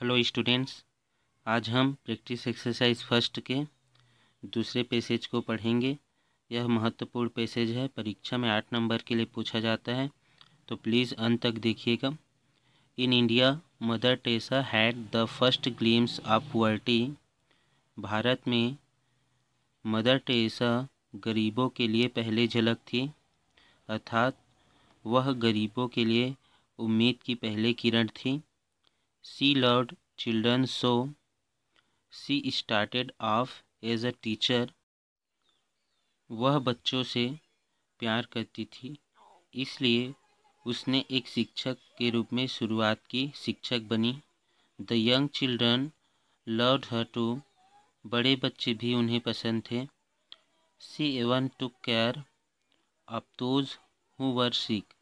Hello students आज हम practice exercise first के दूसरे पैसेज को पढ़ेंगे यह महत्वपूर्ण पैसेज है परीक्षा में आठ नंबर के लिए पूछा जाता है तो प्लीज़ अंत तक देखिएगा in India Mother Teresa had the first glimpse of poverty Bharat में मदर टेसा गरीबों के लिए पहले झलक थी अर्थात वह गरीबों के लिए उम्मीद की पहले किरण थी She loved children so she started off as a teacher. वह बच्चों से प्यार करती थी इसलिए उसने एक शिक्षक के रूप में शुरुआत की शिक्षक बनी the young children loved her too बड़े बच्चे भी उन्हें पसंद थे she even took care of those who were sick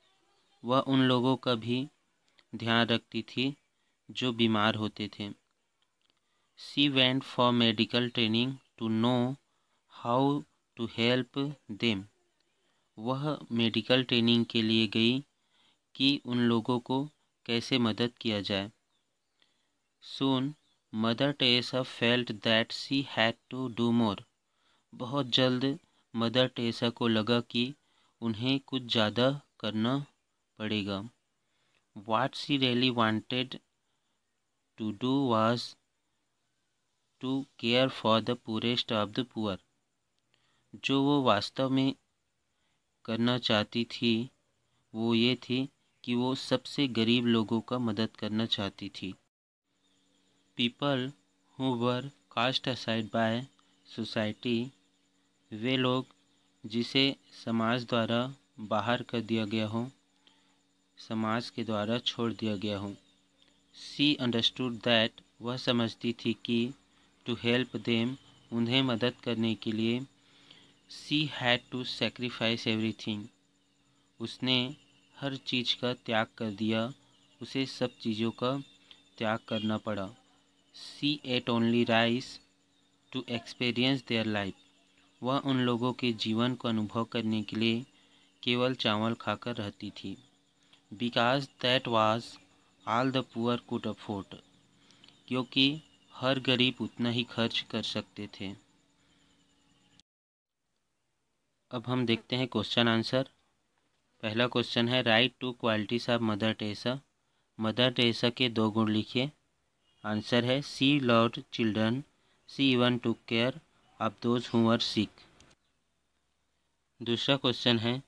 वह उन लोगों का भी ध्यान रखती थी जो बीमार होते थे she went for medical training to know how to help them वह मेडिकल ट्रेनिंग के लिए गई कि उन लोगों को कैसे मदद किया जाए soon Mother Teresa felt that she had to do more बहुत जल्द मदर टेसा को लगा कि उन्हें कुछ ज़्यादा करना पड़ेगा what she really wanted to do was to care for the poorest of the poor जो वो वास्तव में करना चाहती थी वो ये थी कि वो सबसे गरीब लोगों का मदद करना चाहती थी people who were cast aside by society वे लोग जिसे समाज द्वारा बाहर कर दिया गया हो समाज के द्वारा छोड़ दिया गया हो सी अंडरस्टूड दैट वह समझती थी कि टू हेल्प देम उन्हें मदद करने के लिए she had to sacrifice everything उसने हर चीज़ का त्याग कर दिया उसे सब चीज़ों का त्याग करना पड़ा she ate only rice to experience their life वह उन लोगों के जीवन को अनुभव करने के लिए केवल चावल खाकर रहती थी because that was all the poor could afford क्योंकि हर गरीब उतना ही खर्च कर सकते थे अब हम देखते हैं क्वेश्चन आंसर पहला क्वेश्चन है write two qualities of Mother Teresa Mother Teresa के दो गुण लिखिए आंसर है she loved children she even took care of those who were sick दूसरा क्वेश्चन है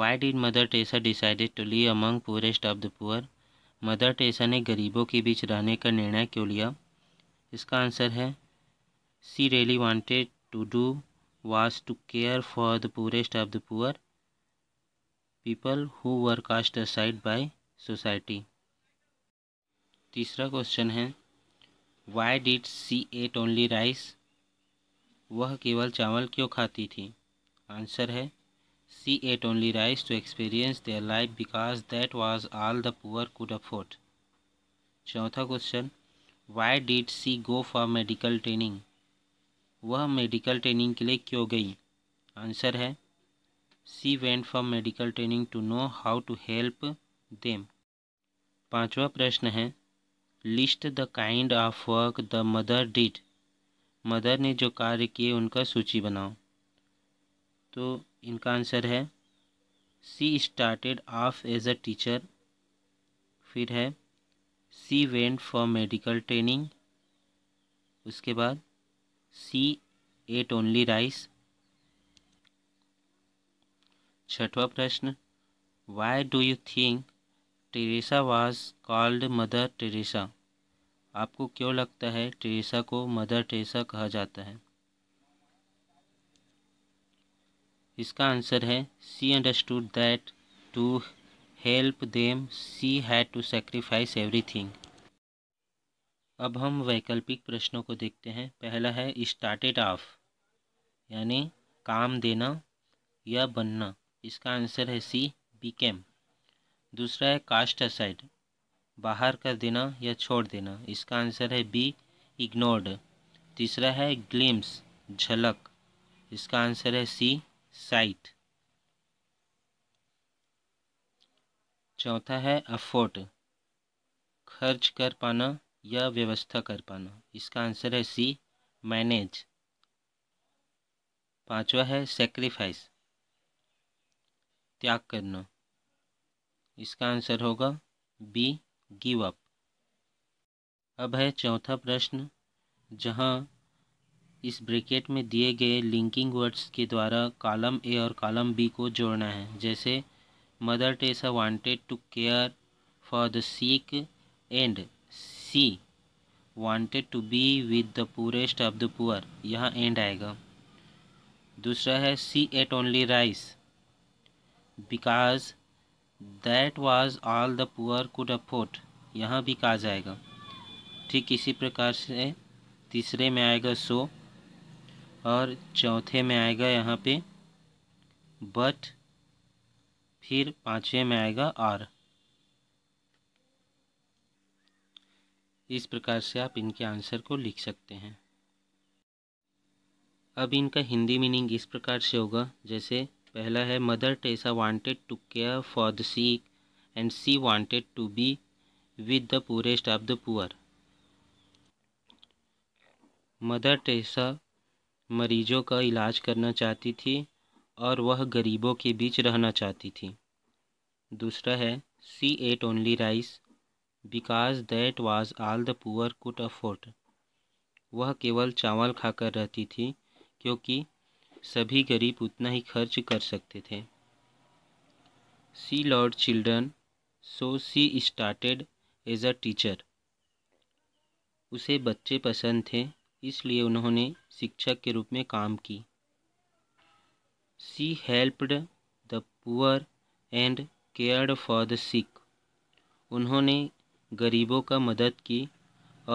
why did Mother Teresa decided to live among poorest of the poor Mother Teresa ने गरीबों के बीच रहने का निर्णय क्यों लिया इसका आंसर है she really wanted to do was to care for the poorest of the poor people who were cast aside by society तीसरा क्वेश्चन है why did she ate only rice वह केवल चावल क्यों खाती थी आंसर है She ate only rice to experience their life because that was all the poor could afford. चौथा question why did she go for medical training वह medical training के लिए क्यों गई आंसर है she went for medical training to know how to help them पांचवा प्रश्न है list the kind of work the Mother did Mother ने जो कार्य किए उनका सूची बनाओ तो इनका आंसर है she started off as a teacher फिर है she went for medical training उसके बाद सी एट ओनली राइस छठवा प्रश्न why do you think Teresa was called Mother Teresa आपको क्यों लगता है टेरेसा को मदर टेरेसा कहा जाता है इसका आंसर है she understood that to help them she had to sacrifice everything अब हम वैकल्पिक प्रश्नों को देखते हैं पहला है स्टार्टेड ऑफ यानी काम देना या बनना इसका आंसर है सी बीकेम दूसरा है कास्ट असाइड बाहर कर देना या छोड़ देना इसका आंसर है बी इग्नोर्ड तीसरा है ग्लिम्स झलक इसका आंसर है सी साइट चौथा है अफोर्ट खर्च कर पाना या व्यवस्था कर पाना इसका आंसर है सी मैनेज पांचवा है सेक्रीफाइस त्याग करना इसका आंसर होगा बी गिव अप अब है चौथा प्रश्न जहां इस ब्रैकेट में दिए गए लिंकिंग वर्ड्स के द्वारा कॉलम ए और कॉलम बी को जोड़ना है जैसे Mother Teresa wanted to care for the sick and she wanted to be with the poorest of the poor यहाँ एंड आएगा दूसरा है she ate only rice because that was all the poor could afford यहाँ भी काज आएगा ठीक इसी प्रकार से तीसरे में आएगा सो और चौथे में आएगा यहाँ पे बट फिर पाँचवें में आएगा आर इस प्रकार से आप इनके आंसर को लिख सकते हैं अब इनका हिंदी मीनिंग इस प्रकार से होगा जैसे पहला है Mother Teresa wanted to care for the sick and she wanted to be with the poorest of the poor Mother Teresa मरीज़ों का इलाज करना चाहती थी और वह गरीबों के बीच रहना चाहती थी दूसरा है she ate only rice because that was all the poor could afford वह केवल चावल खाकर रहती थी क्योंकि सभी गरीब उतना ही खर्च कर सकते थे she loved children so she started as a teacher उसे बच्चे पसंद थे इसलिए उन्होंने शिक्षक के रूप में काम की she helped the poor and cared for the sick उन्होंने गरीबों का मदद की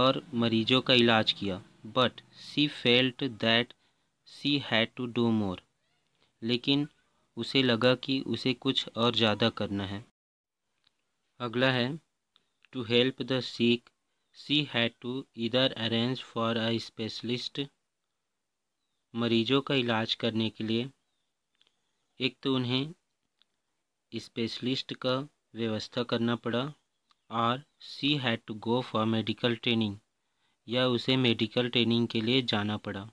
और मरीजों का इलाज किया but she felt that she had to do more लेकिन उसे लगा कि उसे कुछ और ज़्यादा करना है अगला है to help the sick she had to इधर अरेंज फॉर अ स्पेशलिस्ट मरीज़ों का इलाज करने के लिए एक तो उन्हें स्पेशलिस्ट का व्यवस्था करना पड़ा और she had to go for medical training या उसे मेडिकल ट्रेनिंग के लिए जाना पड़ा